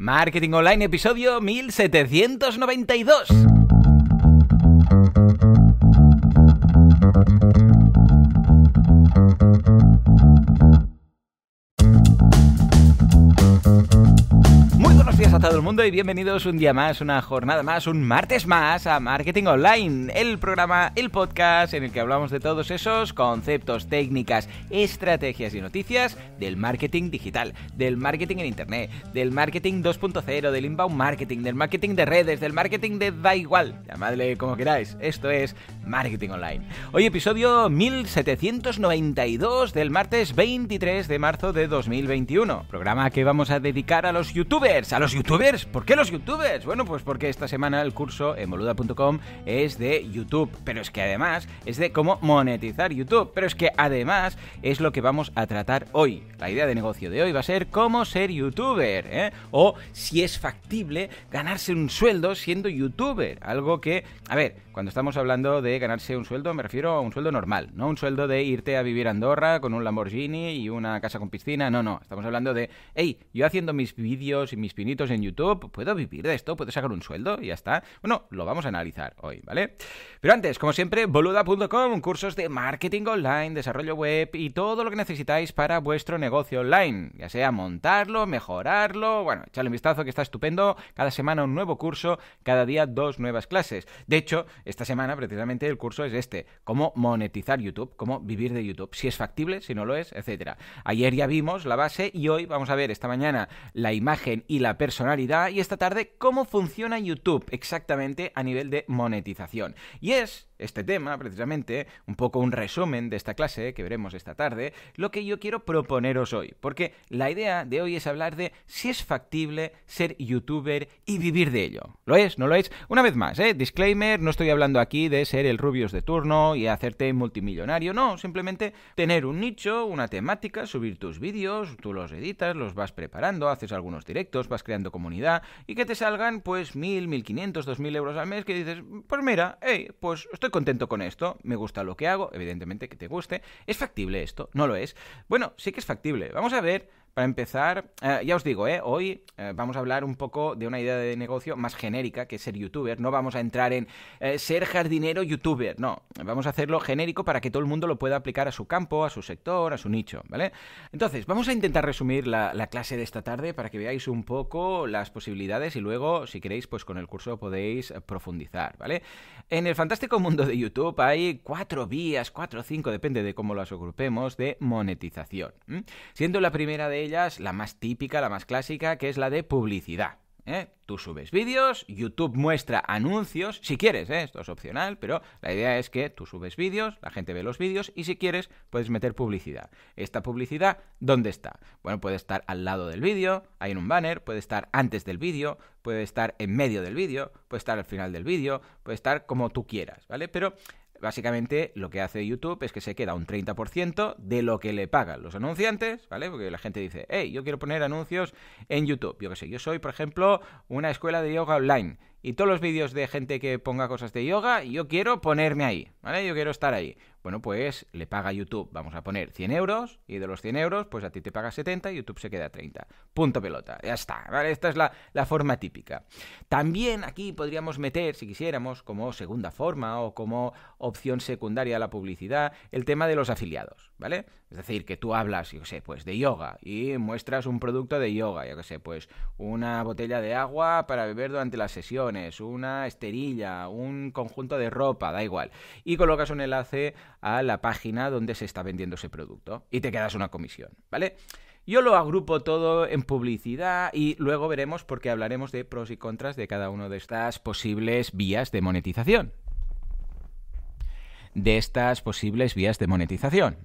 Marketing Online, episodio 1792. y bienvenidos un día más, una jornada más, un martes más a Marketing Online, el programa, el podcast en el que hablamos de todos esos conceptos, técnicas, estrategias y noticias del marketing digital, del marketing en Internet, del marketing 2.0, del inbound marketing, del marketing de redes, del marketing de da igual, llamadle como queráis, esto es Marketing Online. Hoy episodio 1792 del martes 23 de marzo de 2021, programa que vamos a dedicar a los youtubers, a los youtubers ¿Por qué los youtubers? Bueno, pues porque esta semana el curso en boluda.com es de YouTube, pero es que además es de cómo monetizar YouTube, pero es que además es lo que vamos a tratar hoy. La idea de negocio de hoy va a ser cómo ser youtuber, ¿eh? o si es factible ganarse un sueldo siendo youtuber, algo que, a ver, cuando estamos hablando de ganarse un sueldo, me refiero a un sueldo normal, no un sueldo de irte a vivir a Andorra con un Lamborghini y una casa con piscina, no, no, estamos hablando de, hey, yo haciendo mis vídeos y mis pinitos en YouTube, ¿puedo, vivir de esto? ¿Puedo sacar un sueldo? Y ya está. Bueno, lo vamos a analizar hoy, ¿vale? Pero antes, como siempre, boluda.com, cursos de marketing online, desarrollo web y todo lo que necesitáis para vuestro negocio online, ya sea montarlo, mejorarlo, bueno, echadle un vistazo que está estupendo, cada semana un nuevo curso, cada día dos nuevas clases. De hecho, esta semana precisamente el curso es este, cómo monetizar YouTube, cómo vivir de YouTube, si es factible, si no lo es, etcétera. Ayer ya vimos la base y hoy vamos a ver esta mañana la imagen y la personalidad y esta tarde cómo funciona YouTube exactamente a nivel de monetización. Y es este tema, precisamente, un poco un resumen de esta clase que veremos esta tarde, lo que yo quiero proponeros hoy, porque la idea de hoy es hablar de si es factible ser youtuber y vivir de ello. ¿Lo es? ¿No lo es? Una vez más, ¿eh? disclaimer, no estoy hablando aquí de ser el rubios de turno y hacerte multimillonario, no, simplemente tener un nicho, una temática, subir tus vídeos, tú los editas, los vas preparando, haces algunos directos, vas creando comunidad y que te salgan pues mil, mil quinientos, dos mil euros al mes que dices, pues mira, hey, pues estoy contento con esto, me gusta lo que hago, evidentemente que te guste. ¿Es factible esto? No lo es. Bueno, sí que es factible. Vamos a ver para empezar, eh, ya os digo, eh, hoy eh, vamos a hablar un poco de una idea de negocio más genérica, que ser youtuber. No vamos a entrar en eh, ser jardinero youtuber, no. Vamos a hacerlo genérico para que todo el mundo lo pueda aplicar a su campo, a su sector, a su nicho, ¿vale? Entonces, vamos a intentar resumir la, clase de esta tarde para que veáis un poco las posibilidades y luego, si queréis, pues con el curso podéis profundizar, ¿vale? En el fantástico mundo de YouTube hay cuatro vías, cuatro o cinco, depende de cómo las agrupemos, de monetización. Siendo la primera de ellas, la más típica, la más clásica, que es la de publicidad. ¿eh? Tú subes vídeos, YouTube muestra anuncios, si quieres, ¿eh? esto es opcional, pero la idea es que tú subes vídeos, la gente ve los vídeos y si quieres puedes meter publicidad. ¿Esta publicidad dónde está? Bueno, puede estar al lado del vídeo, hay en un banner, puede estar antes del vídeo, puede estar en medio del vídeo, puede estar al final del vídeo, puede estar como tú quieras, ¿vale? Pero Básicamente lo que hace YouTube es que se queda un 30% de lo que le pagan los anunciantes, ¿vale? Porque la gente dice, hey, yo quiero poner anuncios en YouTube. Yo qué sé, yo soy, por ejemplo, una escuela de yoga online y todos los vídeos de gente que ponga cosas de yoga, yo quiero ponerme ahí, ¿vale? Yo quiero estar ahí bueno, pues le paga YouTube, vamos a poner 100 euros, y de los 100 euros, pues a ti te paga 70 y YouTube se queda 30. Punto pelota, ya está, Esta es la, forma típica. También aquí podríamos meter, si quisiéramos, como segunda forma o como opción secundaria a la publicidad, el tema de los afiliados, ¿vale? Es decir, que tú hablas, yo sé, pues de yoga y muestras un producto de yoga, yo qué sé, pues una botella de agua para beber durante las sesiones, una esterilla, un conjunto de ropa, da igual. Y colocas un enlace a la página donde se está vendiendo ese producto y te quedas una comisión, ¿vale? Yo lo agrupo todo en publicidad y luego veremos porque hablaremos de pros y contras de cada una de estas posibles vías de monetización de estas posibles vías de monetización.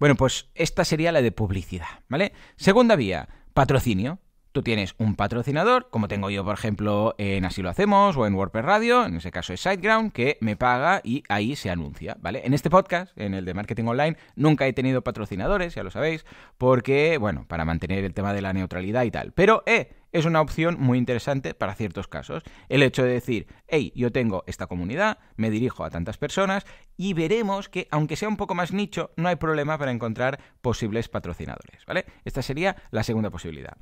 Bueno, pues esta sería la de publicidad, ¿vale? Segunda vía, patrocinio. Tú tienes un patrocinador, como tengo yo, por ejemplo, en Así lo hacemos o en WordPress Radio, en ese caso es SiteGround, que me paga y ahí se anuncia, ¿vale? En este podcast, en el de marketing online, nunca he tenido patrocinadores, ya lo sabéis, porque, bueno, para mantener el tema de la neutralidad y tal. Pero, eh, es una opción muy interesante para ciertos casos. El hecho de decir, hey, yo tengo esta comunidad, me dirijo a tantas personas y veremos que, aunque sea un poco más nicho, no hay problema para encontrar posibles patrocinadores, ¿vale? Esta sería la segunda posibilidad.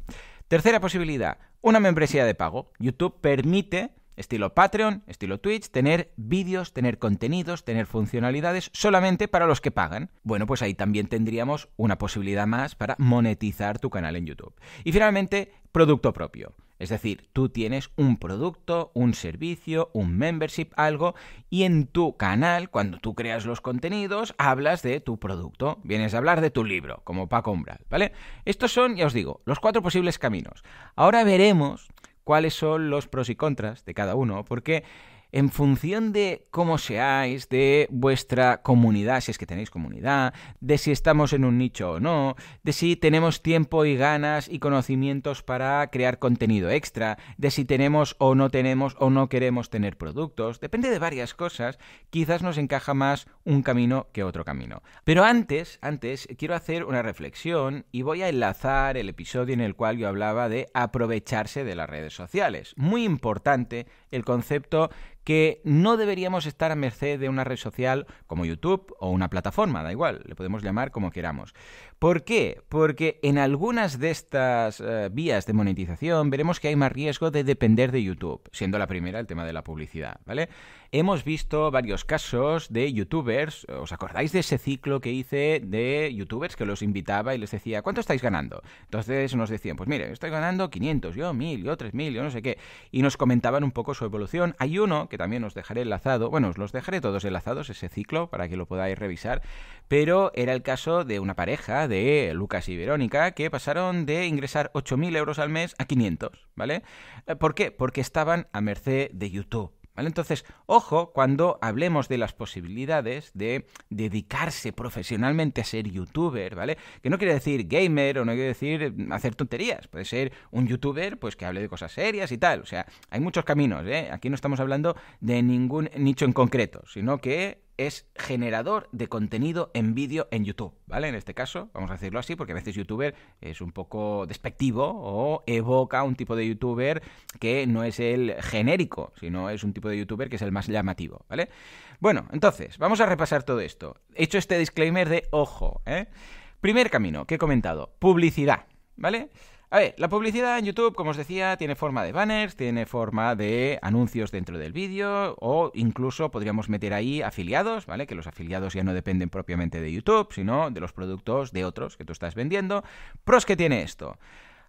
Tercera posibilidad, una membresía de pago. YouTube permite estilo Patreon, estilo Twitch, tener vídeos, tener contenidos, tener funcionalidades solamente para los que pagan. Bueno, pues ahí también tendríamos una posibilidad más para monetizar tu canal en YouTube. Y finalmente, producto propio. Es decir, tú tienes un producto, un servicio, un membership, algo, y en tu canal, cuando tú creas los contenidos, hablas de tu producto, vienes a hablar de tu libro, como Paco Umbral, ¿vale? Estos son, ya os digo, los cuatro posibles caminos. Ahora veremos cuáles son los pros y contras de cada uno, porque en función de cómo seáis, de vuestra comunidad, si es que tenéis comunidad, de si estamos en un nicho o no, de si tenemos tiempo y ganas y conocimientos para crear contenido extra, de si tenemos o no tenemos o no queremos tener productos, depende de varias cosas, quizás nos encaja más un camino que otro camino. Pero antes, antes, quiero hacer una reflexión y voy a enlazar el episodio en el cual yo hablaba de aprovecharse de las redes sociales. Muy importante el concepto que no deberíamos estar a merced de una red social como YouTube o una plataforma, da igual, le podemos llamar como queramos. ¿Por qué? Porque en algunas de estas eh, vías de monetización veremos que hay más riesgo de depender de YouTube, siendo la primera el tema de la publicidad, ¿vale? hemos visto varios casos de youtubers. ¿Os acordáis de ese ciclo que hice de youtubers que los invitaba y les decía, ¿cuánto estáis ganando? Entonces nos decían, pues mire, estoy ganando 500, yo 1000, yo 3000, yo no sé qué. Y nos comentaban un poco su evolución. Hay uno que también os dejaré enlazado, bueno, os los dejaré todos enlazados, ese ciclo, para que lo podáis revisar. Pero era el caso de una pareja de Lucas y Verónica que pasaron de ingresar 8.000 euros al mes a 500, ¿vale? Eh, ¿Por qué? Porque estaban a merced de YouTube. Entonces, ojo cuando hablemos de las posibilidades de dedicarse profesionalmente a ser youtuber, ¿vale? Que no quiere decir gamer o no quiere decir hacer tonterías. Puede ser un youtuber pues que hable de cosas serias y tal. O sea, hay muchos caminos, ¿eh? Aquí no estamos hablando de ningún nicho en concreto, sino que es generador de contenido en vídeo en YouTube, ¿vale? En este caso, vamos a decirlo así, porque a veces youtuber es un poco despectivo o evoca un tipo de youtuber que no es el genérico, sino es un tipo de youtuber que es el más llamativo, ¿vale? Bueno, entonces, vamos a repasar todo esto. hecho este disclaimer de ojo, ¿eh? Primer camino que he comentado, publicidad, ¿vale? A ver, la publicidad en YouTube, como os decía, tiene forma de banners, tiene forma de anuncios dentro del vídeo o incluso podríamos meter ahí afiliados, ¿vale? Que los afiliados ya no dependen propiamente de YouTube, sino de los productos de otros que tú estás vendiendo. Pros que tiene esto.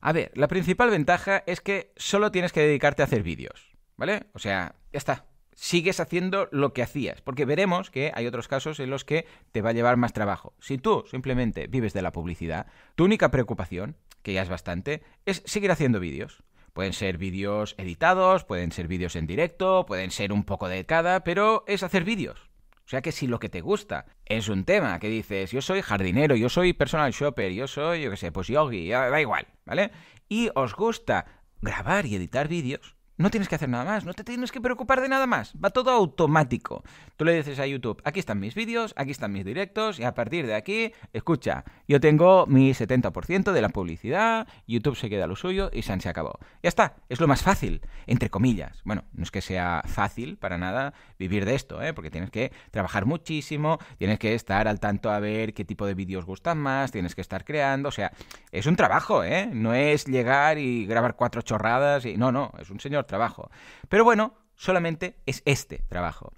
A ver, la principal ventaja es que solo tienes que dedicarte a hacer vídeos, ¿vale? O sea, ya está, sigues haciendo lo que hacías, porque veremos que hay otros casos en los que te va a llevar más trabajo. Si tú simplemente vives de la publicidad, tu única preocupación que ya es bastante, es seguir haciendo vídeos. Pueden ser vídeos editados, pueden ser vídeos en directo, pueden ser un poco de cada, pero es hacer vídeos. O sea que si lo que te gusta es un tema que dices, yo soy jardinero, yo soy personal shopper, yo soy, yo qué sé, pues yogi, ah, da igual, ¿vale? Y os gusta grabar y editar vídeos, no tienes que hacer nada más, no te tienes que preocupar de nada más, va todo automático. Tú le dices a YouTube, aquí están mis vídeos, aquí están mis directos y a partir de aquí, escucha, yo tengo mi 70% de la publicidad, YouTube se queda lo suyo y se acabó. Ya está, es lo más fácil, entre comillas. Bueno, no es que sea fácil para nada vivir de esto, ¿eh? porque tienes que trabajar muchísimo, tienes que estar al tanto a ver qué tipo de vídeos gustan más, tienes que estar creando, o sea, es un trabajo, ¿eh? no es llegar y grabar cuatro chorradas y no, no, es un señor trabajo. Pero bueno, solamente es este trabajo.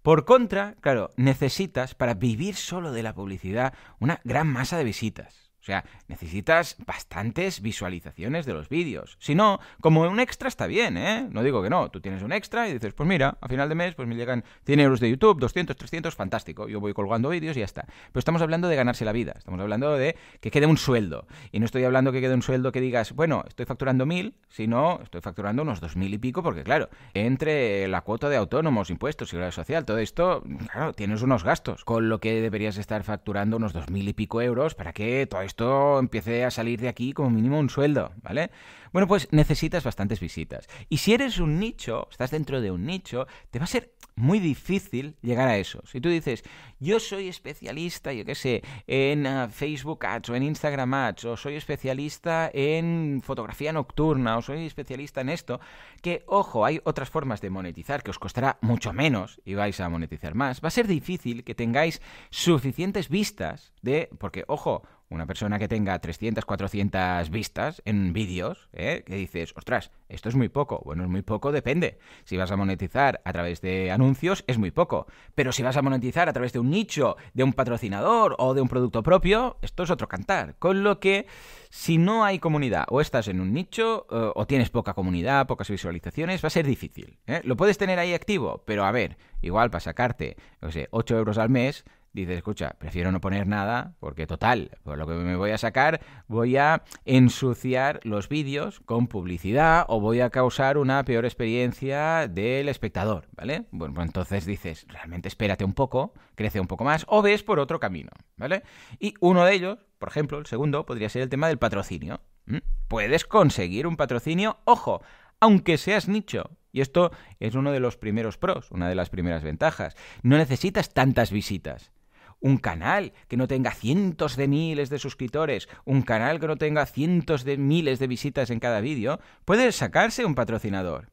Por contra, claro, necesitas para vivir solo de la publicidad una gran masa de visitas. O sea, necesitas bastantes visualizaciones de los vídeos. Si no, como un extra está bien, ¿eh? No digo que no. Tú tienes un extra y dices, pues mira, a final de mes pues me llegan 100 euros de YouTube, 200, 300, fantástico. Yo voy colgando vídeos y ya está. Pero estamos hablando de ganarse la vida. Estamos hablando de que quede un sueldo. Y no estoy hablando que quede un sueldo que digas, bueno, estoy facturando 1.000, sino estoy facturando unos 2.000 y pico, porque claro, entre la cuota de autónomos, impuestos, seguridad social, todo esto, claro, tienes unos gastos. Con lo que deberías estar facturando unos 2.000 y pico euros para que todo esto empiece a salir de aquí como mínimo un sueldo, ¿vale? Bueno, pues necesitas bastantes visitas. Y si eres un nicho, estás dentro de un nicho, te va a ser muy difícil llegar a eso. Si tú dices, yo soy especialista, yo qué sé, en ah, Facebook Ads o en Instagram Ads, o soy especialista en fotografía nocturna, o soy especialista en esto, que ojo, hay otras formas de monetizar que os costará mucho menos y vais a monetizar más, va a ser difícil que tengáis suficientes vistas de, porque ojo, una persona que tenga 300, 400 vistas en vídeos, ¿eh? que dices, ostras, esto es muy poco. Bueno, es muy poco, depende. Si vas a monetizar a través de anuncios, es muy poco. Pero si vas a monetizar a través de un nicho, de un patrocinador o de un producto propio, esto es otro cantar. Con lo que, si no hay comunidad o estás en un nicho eh, o tienes poca comunidad, pocas visualizaciones, va a ser difícil. ¿eh? Lo puedes tener ahí activo, pero a ver, igual para sacarte, no sé, 8 euros al mes, dices, escucha, prefiero no poner nada porque total, por lo que me voy a sacar, voy a ensuciar los vídeos con publicidad o voy a causar una peor experiencia del espectador, ¿vale? Bueno, pues entonces dices, realmente espérate un poco, crece un poco más o ves por otro camino, ¿vale? Y uno de ellos, por ejemplo, el segundo, podría ser el tema del patrocinio. ¿Mm? Puedes conseguir un patrocinio, ojo, aunque seas nicho, y esto es uno de los primeros pros, una de las primeras ventajas. No necesitas tantas visitas un canal que no tenga cientos de miles de suscriptores, un canal que no tenga cientos de miles de visitas en cada vídeo, puede sacarse un patrocinador.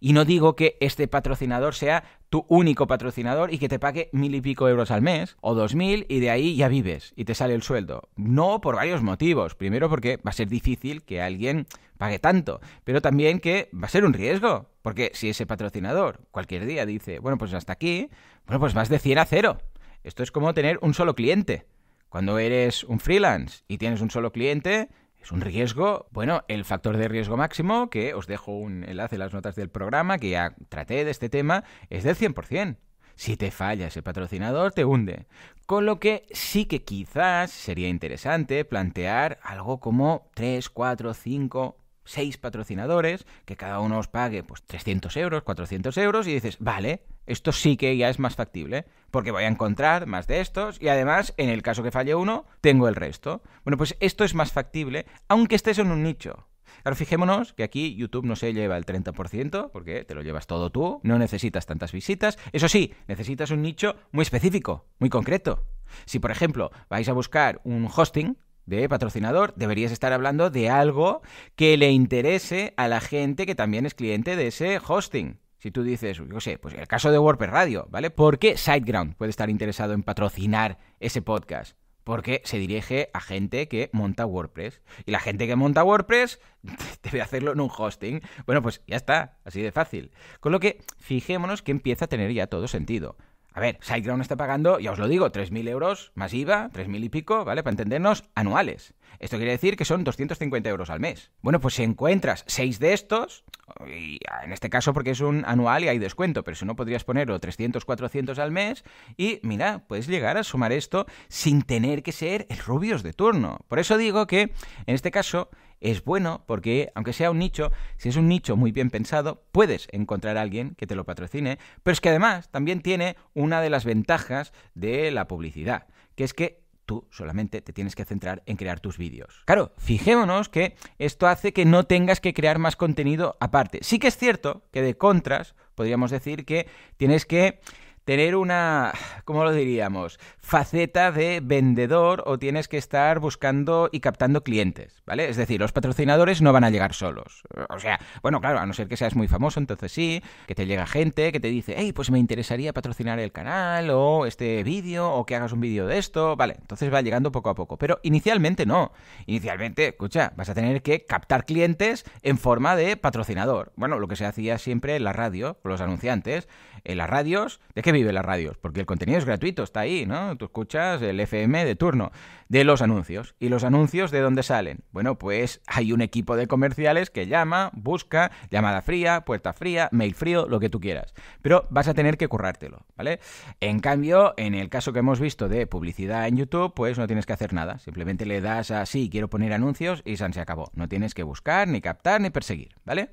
Y no digo que este patrocinador sea tu único patrocinador y que te pague mil y pico euros al mes o dos mil y de ahí ya vives y te sale el sueldo. No, por varios motivos. Primero porque va a ser difícil que alguien pague tanto, pero también que va a ser un riesgo, porque si ese patrocinador cualquier día dice, bueno, pues hasta aquí, bueno, pues vas de 100 a cero. Esto es como tener un solo cliente. Cuando eres un freelance y tienes un solo cliente, es un riesgo, bueno, el factor de riesgo máximo, que os dejo un enlace en las notas del programa, que ya traté de este tema, es del 100%. Si te fallas el patrocinador, te hunde. Con lo que sí que quizás sería interesante plantear algo como 3, 4, 5 seis patrocinadores, que cada uno os pague pues 300 euros, 400 euros y dices, vale, esto sí que ya es más factible, porque voy a encontrar más de estos y además, en el caso que falle uno, tengo el resto. Bueno, pues esto es más factible, aunque estés en un nicho. Ahora, fijémonos que aquí YouTube no se lleva el 30%, porque te lo llevas todo tú, no necesitas tantas visitas. Eso sí, necesitas un nicho muy específico, muy concreto. Si, por ejemplo, vais a buscar un hosting, de patrocinador, deberías estar hablando de algo que le interese a la gente que también es cliente de ese hosting. Si tú dices, yo sé, pues el caso de WordPress Radio, ¿vale? ¿Por qué SiteGround puede estar interesado en patrocinar ese podcast? Porque se dirige a gente que monta WordPress. Y la gente que monta WordPress debe hacerlo en un hosting. Bueno, pues ya está, así de fácil. Con lo que fijémonos que empieza a tener ya todo sentido. A ver, SiteGround está pagando, ya os lo digo, 3.000 euros más IVA, 3.000 y pico, ¿vale? Para entendernos, anuales. Esto quiere decir que son 250 euros al mes. Bueno, pues si encuentras 6 de estos, en este caso porque es un anual y hay descuento, pero si no podrías ponerlo 300, 400 al mes y mira, puedes llegar a sumar esto sin tener que ser el rubios de turno. Por eso digo que en este caso es bueno porque, aunque sea un nicho, si es un nicho muy bien pensado, puedes encontrar a alguien que te lo patrocine, pero es que además también tiene una de las ventajas de la publicidad, que es que tú solamente te tienes que centrar en crear tus vídeos. Claro, fijémonos que esto hace que no tengas que crear más contenido aparte. Sí que es cierto que de contras podríamos decir que tienes que tener una, ¿cómo lo diríamos? Faceta de vendedor o tienes que estar buscando y captando clientes, ¿vale? Es decir, los patrocinadores no van a llegar solos. O sea, bueno, claro, a no ser que seas muy famoso, entonces sí, que te llega gente que te dice, hey, pues me interesaría patrocinar el canal o este vídeo o que hagas un vídeo de esto, ¿vale? Entonces va llegando poco a poco. Pero inicialmente no. Inicialmente, escucha, vas a tener que captar clientes en forma de patrocinador. Bueno, lo que se hacía siempre en la radio, con los anunciantes, en las radios, ¿de que vive las radios, porque el contenido es gratuito, está ahí, ¿no? Tú escuchas el FM de turno, de los anuncios. ¿Y los anuncios de dónde salen? Bueno, pues hay un equipo de comerciales que llama, busca, llamada fría, puerta fría, mail frío, lo que tú quieras. Pero vas a tener que currártelo, ¿vale? En cambio, en el caso que hemos visto de publicidad en YouTube, pues no tienes que hacer nada. Simplemente le das a sí, quiero poner anuncios y se acabó. No tienes que buscar, ni captar, ni perseguir, ¿vale?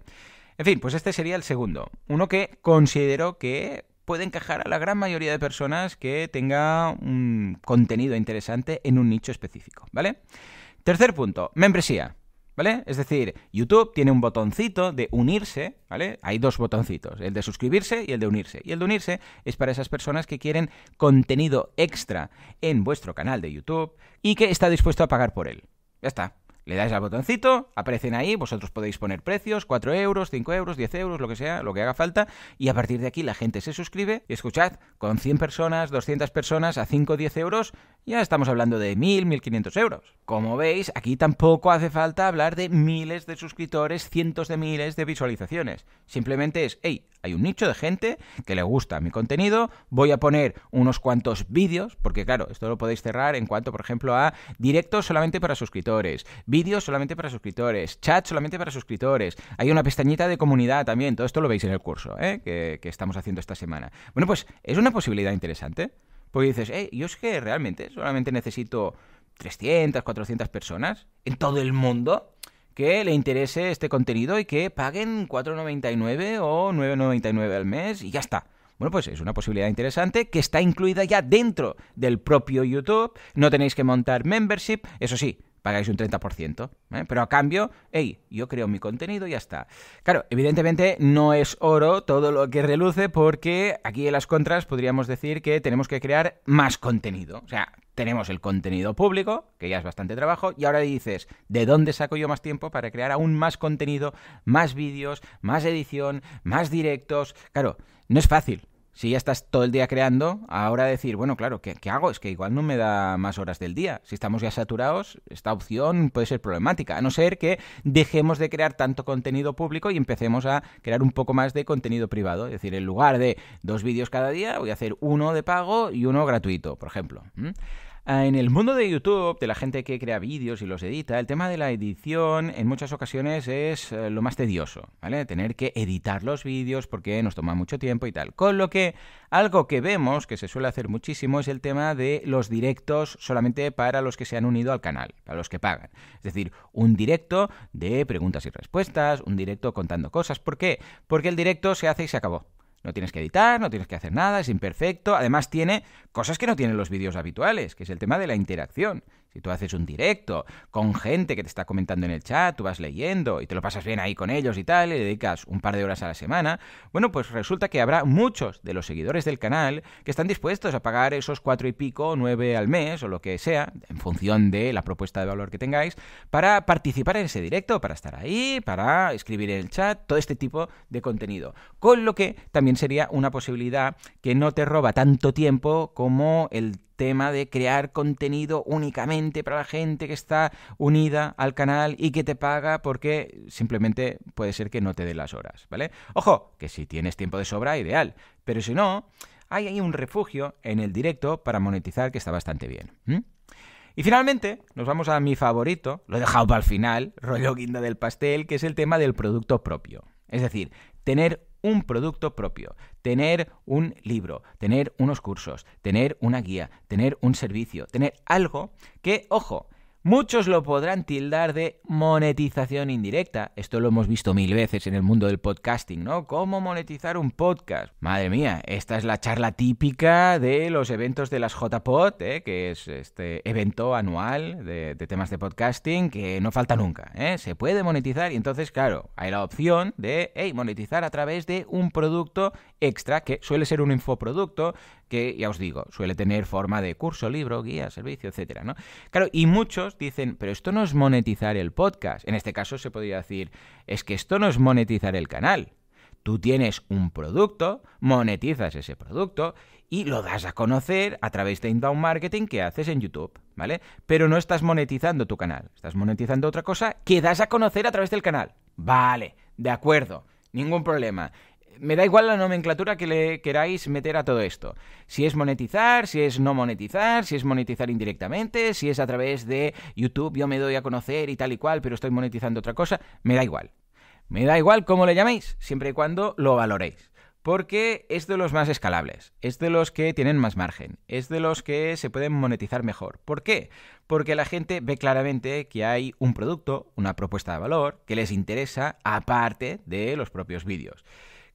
En fin, pues este sería el segundo. Uno que considero que puede encajar a la gran mayoría de personas que tenga un contenido interesante en un nicho específico, ¿vale? Tercer punto, membresía. ¿Vale? Es decir, YouTube tiene un botoncito de unirse, ¿vale? Hay dos botoncitos, el de suscribirse y el de unirse. Y el de unirse es para esas personas que quieren contenido extra en vuestro canal de YouTube y que está dispuesto a pagar por él. Ya está, le dais al botoncito, aparecen ahí, vosotros podéis poner precios, 4 euros, 5 euros, 10 euros, lo que sea, lo que haga falta, y a partir de aquí la gente se suscribe. Y escuchad, con 100 personas, 200 personas, a 5 o 10 euros, ya estamos hablando de 1.000, 1.500 euros. Como veis, aquí tampoco hace falta hablar de miles de suscriptores, cientos de miles de visualizaciones. Simplemente es, hey, hay un nicho de gente que le gusta mi contenido. Voy a poner unos cuantos vídeos, porque claro, esto lo podéis cerrar en cuanto, por ejemplo, a directos solamente para suscriptores, vídeos solamente para suscriptores, chat solamente para suscriptores. Hay una pestañita de comunidad también. Todo esto lo veis en el curso ¿eh? que, estamos haciendo esta semana. Bueno, pues es una posibilidad interesante. Porque dices, yo es que realmente solamente necesito 300, 400 personas en todo el mundo que le interese este contenido y que paguen 4,99 o 9,99 al mes y ya está. Bueno, pues es una posibilidad interesante que está incluida ya dentro del propio YouTube. No tenéis que montar membership, eso sí, pagáis un 30%. ¿eh? Pero a cambio, hey, yo creo mi contenido y ya está. Claro, evidentemente no es oro todo lo que reluce porque aquí en las contras podríamos decir que tenemos que crear más contenido. O sea, tenemos el contenido público, que ya es bastante trabajo, y ahora dices, ¿de dónde saco yo más tiempo para crear aún más contenido, más vídeos, más edición, más directos? Claro, no es fácil si ya estás todo el día creando, ahora decir, bueno, claro, ¿qué, hago? Es que igual no me da más horas del día. Si estamos ya saturados, esta opción puede ser problemática, a no ser que dejemos de crear tanto contenido público y empecemos a crear un poco más de contenido privado. Es decir, en lugar de dos vídeos cada día, voy a hacer uno de pago y uno gratuito, por ejemplo. Ah, en el mundo de YouTube, de la gente que crea vídeos y los edita, el tema de la edición en muchas ocasiones es eh, lo más tedioso, ¿vale? Tener que editar los vídeos porque nos toma mucho tiempo y tal. Con lo que algo que vemos que se suele hacer muchísimo es el tema de los directos solamente para los que se han unido al canal, para los que pagan. Es decir, un directo de preguntas y respuestas, un directo contando cosas. ¿Por qué? Porque el directo se hace y se acabó. No tienes que editar, no tienes que hacer nada, es imperfecto. Además tiene cosas que no tienen los vídeos habituales, que es el tema de la interacción. Si tú haces un directo con gente que te está comentando en el chat, tú vas leyendo y te lo pasas bien ahí con ellos y tal, y dedicas un par de horas a la semana, bueno, pues resulta que habrá muchos de los seguidores del canal que están dispuestos a pagar esos cuatro y pico, nueve al mes o lo que sea, en función de la propuesta de valor que tengáis, para participar en ese directo, para estar ahí, para escribir en el chat, todo este tipo de contenido. Con lo que también sería una posibilidad que no te roba tanto tiempo como el tema de crear contenido únicamente para la gente que está unida al canal y que te paga porque simplemente puede ser que no te dé las horas, ¿vale? Ojo, que si tienes tiempo de sobra, ideal, pero si no, hay ahí un refugio en el directo para monetizar que está bastante bien. Y finalmente, nos vamos a mi favorito, lo he dejado para el final, rollo guinda del pastel, que es el tema del producto propio. Es decir, tener un producto propio, tener un libro, tener unos cursos, tener una guía, tener un servicio, tener algo que, ojo, Muchos lo podrán tildar de monetización indirecta. Esto lo hemos visto mil veces en el mundo del podcasting, ¿no? ¿Cómo monetizar un podcast? Madre mía, esta es la charla típica de los eventos de las JPod, ¿eh? que es este evento anual de, temas de podcasting que no falta nunca. ¿eh? Se puede monetizar y entonces, claro, hay la opción de monetizar a través de un producto extra que suele ser un infoproducto, que, ya os digo, suele tener forma de curso, libro, guía, servicio, etcétera, ¿no? Claro, y muchos dicen, pero esto no es monetizar el podcast. En este caso se podría decir, es que esto no es monetizar el canal. Tú tienes un producto, monetizas ese producto y lo das a conocer a través de inbound marketing que haces en YouTube, ¿vale? Pero no estás monetizando tu canal, estás monetizando otra cosa que das a conocer a través del canal. Vale, de acuerdo, ningún problema me da igual la nomenclatura que le queráis meter a todo esto. Si es monetizar, si es no monetizar, si es monetizar indirectamente, si es a través de YouTube yo me doy a conocer y tal y cual, pero estoy monetizando otra cosa, me da igual. Me da igual cómo le llaméis, siempre y cuando lo valoréis. Porque es de los más escalables, es de los que tienen más margen, es de los que se pueden monetizar mejor. ¿Por qué? Porque la gente ve claramente que hay un producto, una propuesta de valor que les interesa aparte de los propios vídeos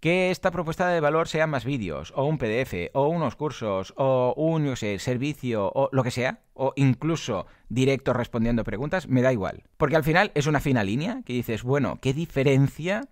que esta propuesta de valor sea más vídeos, o un PDF, o unos cursos, o un servicio, o lo que sea, o incluso directo respondiendo preguntas, me da igual. Porque al final es una fina línea que dices, bueno, ¿qué diferencia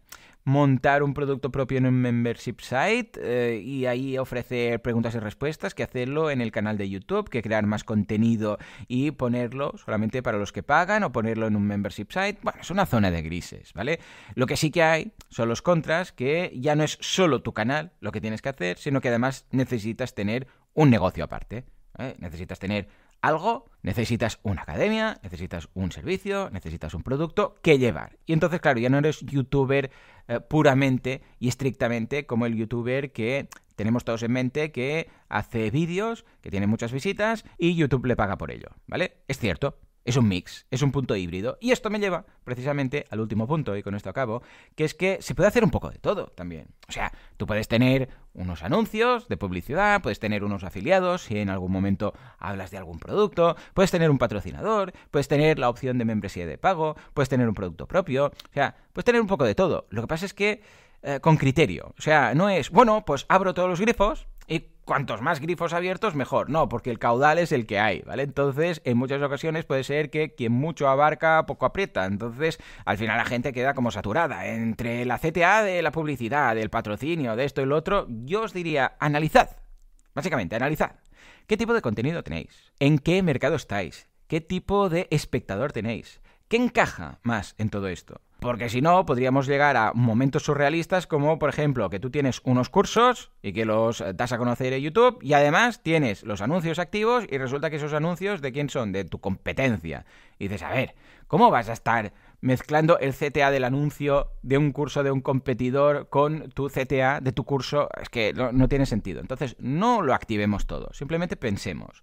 montar un producto propio en un membership site eh, y ahí ofrecer preguntas y respuestas que hacerlo en el canal de YouTube, que crear más contenido y ponerlo solamente para los que pagan o ponerlo en un membership site. Bueno, es una zona de grises, ¿vale? Lo que sí que hay son los contras, que ya no es solo tu canal lo que tienes que hacer, sino que además necesitas tener un negocio aparte. ¿eh? Necesitas tener algo, necesitas una academia, necesitas un servicio, necesitas un producto que llevar. Y entonces, claro, ya no eres youtuber eh, puramente y estrictamente como el youtuber que tenemos todos en mente que hace vídeos, que tiene muchas visitas y YouTube le paga por ello, ¿vale? Es cierto, es un mix, es un punto híbrido. Y esto me lleva precisamente al último punto, y con esto acabo, que es que se puede hacer un poco de todo también. O sea, tú puedes tener unos anuncios de publicidad, puedes tener unos afiliados si en algún momento hablas de algún producto, puedes tener un patrocinador, puedes tener la opción de membresía de pago, puedes tener un producto propio, o sea, puedes tener un poco de todo. Lo que pasa es que eh, con criterio, o sea, no es, bueno, pues abro todos los grifos, y cuantos más grifos abiertos, mejor. No, porque el caudal es el que hay, ¿vale? Entonces, en muchas ocasiones puede ser que quien mucho abarca, poco aprieta. Entonces, al final la gente queda como saturada. Entre la CTA de la publicidad, del patrocinio, de esto y lo otro, yo os diría, analizad. Básicamente, analizad. ¿Qué tipo de contenido tenéis? ¿En qué mercado estáis? ¿Qué tipo de espectador tenéis? ¿Qué encaja más en todo esto? Porque si no, podríamos llegar a momentos surrealistas como, por ejemplo, que tú tienes unos cursos y que los eh, das a conocer en YouTube y además tienes los anuncios activos y resulta que esos anuncios de quién son, de tu competencia. Y dices, a ver, ¿cómo vas a estar mezclando el CTA del anuncio de un curso de un competidor con tu CTA de tu curso? Es que no, no tiene sentido. Entonces, no lo activemos todo, simplemente pensemos,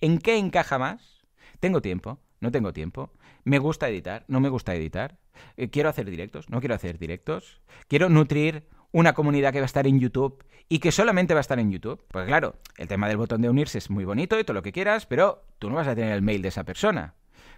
¿en qué encaja más? ¿Tengo tiempo? ¿No tengo tiempo? Me gusta editar, no me gusta editar. Eh, quiero hacer directos, no quiero hacer directos. Quiero nutrir una comunidad que va a estar en YouTube y que solamente va a estar en YouTube. Pues claro, el tema del botón de unirse es muy bonito y todo lo que quieras, pero tú no vas a tener el mail de esa persona.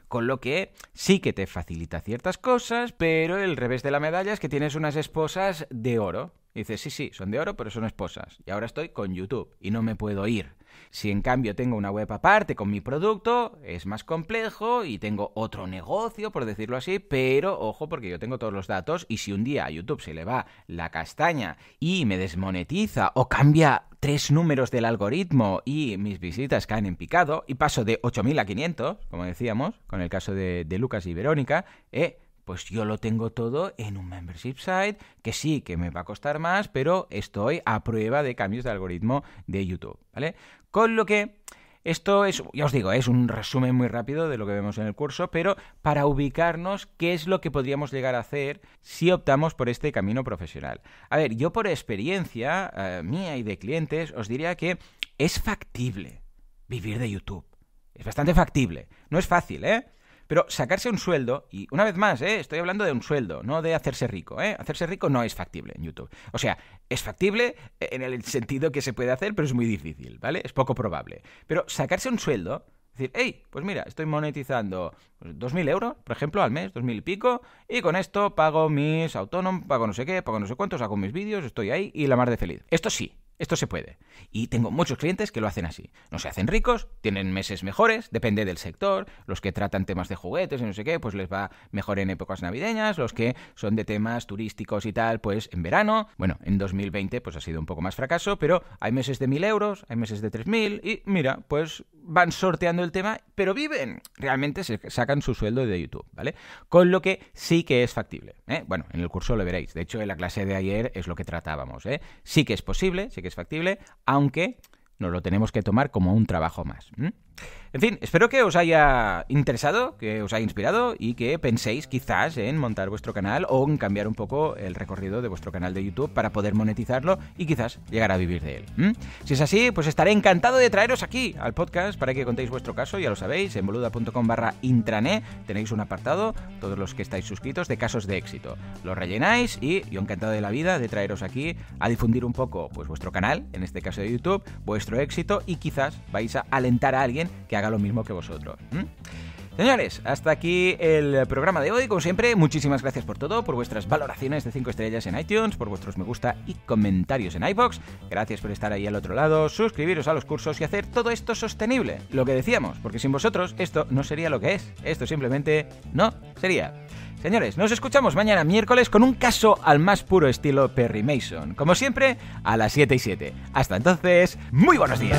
Con lo que sí que te facilita ciertas cosas, pero el revés de la medalla es que tienes unas esposas de oro. dices, sí, sí, son de oro, pero son esposas. Y ahora estoy con YouTube y no me puedo ir. Si en cambio tengo una web aparte con mi producto, es más complejo y tengo otro negocio, por decirlo así, pero ojo porque yo tengo todos los datos y si un día a YouTube se le va la castaña y me desmonetiza o cambia tres números del algoritmo y mis visitas caen en picado y paso de 8.000 a 500, como decíamos, con el caso de, Lucas y Verónica, eh, pues yo lo tengo todo en un membership site, que sí, que me va a costar más, pero estoy a prueba de cambios de algoritmo de YouTube, ¿vale? Con lo que esto es, ya os digo, es un resumen muy rápido de lo que vemos en el curso, pero para ubicarnos qué es lo que podríamos llegar a hacer si optamos por este camino profesional. A ver, yo por experiencia eh, mía y de clientes os diría que es factible vivir de YouTube. Es bastante factible. No es fácil, ¿eh? Pero sacarse un sueldo, y una vez más, eh, estoy hablando de un sueldo, no de hacerse rico. Eh. Hacerse rico no es factible en YouTube. O sea, es factible en el sentido que se puede hacer, pero es muy difícil, ¿vale? Es poco probable. Pero sacarse un sueldo decir, hey, pues mira, estoy monetizando 2.000 pues, euros, por ejemplo, al mes, 2.000 y pico, y con esto pago mis autónomos, pago no sé qué, pago no sé cuántos, hago mis vídeos, estoy ahí y la mar de feliz. Esto sí, esto se puede. Y tengo muchos clientes que lo hacen así. No se hacen ricos, tienen meses mejores, depende del sector. Los que tratan temas de juguetes y no sé qué, pues les va mejor en épocas navideñas. Los que son de temas turísticos y tal, pues en verano. Bueno, en 2020 pues ha sido un poco más fracaso, pero hay meses de 1.000 euros, hay meses de 3.000 y mira, pues van sorteando el tema, pero viven. Realmente se sacan su sueldo de YouTube, ¿vale? Con lo que sí que es factible. ¿eh? Bueno, en el curso lo veréis. De hecho, en la clase de ayer es lo que tratábamos. ¿eh? Sí que es posible, sí que factible, aunque nos lo tenemos que tomar como un trabajo más. En fin, espero que os haya interesado, que os haya inspirado y que penséis quizás en montar vuestro canal o en cambiar un poco el recorrido de vuestro canal de YouTube para poder monetizarlo y quizás llegar a vivir de él. Si es así, pues estaré encantado de traeros aquí al podcast para que contéis vuestro caso, ya lo sabéis, en boluda.com barra intranet tenéis un apartado, todos los que estáis suscritos, de casos de éxito. Lo rellenáis y yo encantado de la vida de traeros aquí a difundir un poco pues, vuestro canal, en este caso de YouTube, vuestro éxito y quizás vais a alentar a alguien que ha haga lo mismo que vosotros. Señores, hasta aquí el programa de hoy. Como siempre, muchísimas gracias por todo, por vuestras valoraciones de 5 estrellas en iTunes, por vuestros me gusta y comentarios en iBox. Gracias por estar ahí al otro lado, suscribiros a los cursos y hacer todo esto sostenible. Lo que decíamos, porque sin vosotros esto no sería lo que es. Esto simplemente no sería. Señores, nos escuchamos mañana miércoles con un caso al más puro estilo Perry Mason. Como siempre, a las 7 y 7. Hasta entonces, muy buenos días.